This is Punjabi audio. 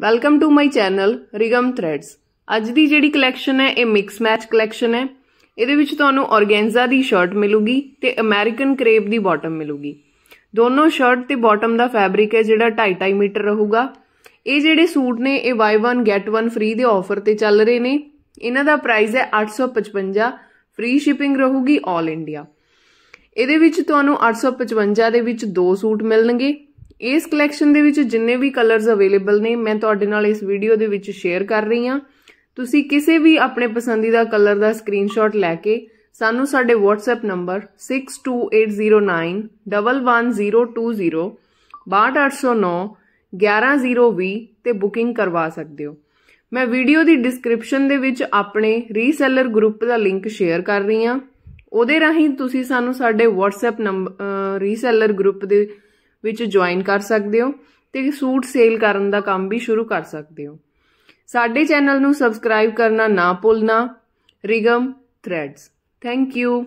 ਵੈਲਕਮ ਟੂ ਮਾਈ ਚੈਨਲ ਰਿਗਮ ਥ੍ਰੈਡਸ ਅੱਜ ਦੀ ਜਿਹੜੀ ਕਲੈਕਸ਼ਨ ਹੈ ਇਹ ਮਿਕਸ ਮੈਚ ਕਲੈਕਸ਼ਨ ਹੈ ਇਹਦੇ ਵਿੱਚ ਤੁਹਾਨੂੰ ਔਰਗੈਂਜ਼ਾ ਦੀ ਸ਼ਰਟ ਮਿਲੂਗੀ ਤੇ ਅਮਰੀਕਨ ਕ੍ਰੇਪ ਦੀ ਬਾਟਮ ਮਿਲੂਗੀ ਦੋਨੋਂ ਸ਼ਰਟ ਤੇ ਬਾਟਮ ਦਾ ਫੈਬਰਿਕ ਹੈ ਜਿਹੜਾ 2.5 ਮੀਟਰ ਰਹੂਗਾ ਇਹ ਜਿਹੜੇ ਸੂਟ ਨੇ ਇਹ ਵਾਈ 1 ਗੈਟ 1 ਫ੍ਰੀ ਦੇ ਆਫਰ ਤੇ ਚੱਲ ਰਹੇ ਨੇ ਇਹਨਾਂ ਦਾ ਪ੍ਰਾਈਸ ਹੈ 855 ਫ੍ਰੀ ਸ਼ਿਪਿੰਗ ਰਹੂਗੀ 올 ਇੰਡੀਆ ਇਹਦੇ ਵਿੱਚ ਤੁਹਾਨੂੰ 855 ਦੇ ਵਿੱਚ ਦੋ ਸੂਟ ਮਿਲਣਗੇ ਇਸ ਕਲੈਕਸ਼ਨ ਦੇ ਵਿੱਚ ਜਿੰਨੇ ਵੀ ਕਲਰਸ ਅਵੇਲੇਬਲ ਨੇ ਮੈਂ ਤੁਹਾਡੇ ਨਾਲ ਇਸ ਵੀਡੀਓ ਦੇ ਵਿੱਚ ਸ਼ੇਅਰ ਕਰ ਰਹੀ ਹਾਂ ਤੁਸੀਂ ਕਿਸੇ ਵੀ ਆਪਣੇ ਪਸੰਦੀਦਾ ਕਲਰ ਦਾ ਸਕਰੀਨਸ਼ਾਟ ਲੈ ਕੇ ਸਾਨੂੰ ਸਾਡੇ WhatsApp ਨੰਬਰ 6280911020 62809 ਤੇ ਬੁਕਿੰਗ ਕਰਵਾ ਸਕਦੇ ਹੋ ਮੈਂ ਵੀਡੀਓ ਦੀ ਡਿਸਕ੍ਰਿਪਸ਼ਨ ਦੇ ਵਿੱਚ ਆਪਣੇ ਰੀਸੈਲਰ ਗਰੁੱਪ ਦਾ ਲਿੰਕ ਸ਼ੇਅਰ ਕਰ ਰਹੀ ਹਾਂ ਉਹਦੇ ਰਾਹੀਂ ਤੁਸੀਂ ਸਾਨੂੰ ਸਾਡੇ WhatsApp ਨੰਬਰ ਰੀਸੈਲਰ ਗਰੁੱਪ ਦੇ ਵਿੱਚ ਜੁਆਇਨ ਕਰ ਸਕਦੇ ਹੋ ਤੇ ਸੂਟ ਸੇਲ ਕਰਨ ਦਾ ਕੰਮ ਵੀ ਸ਼ੁਰੂ ਕਰ ਸਕਦੇ ਹੋ ਸਾਡੇ ਚੈਨਲ ਨੂੰ ਸਬਸਕ੍ਰਾਈਬ ਕਰਨਾ ਨਾ ਭੁੱਲਣਾ ਰਿਗਮ ਥ੍ਰੈਡਸ ਥੈਂਕ ਯੂ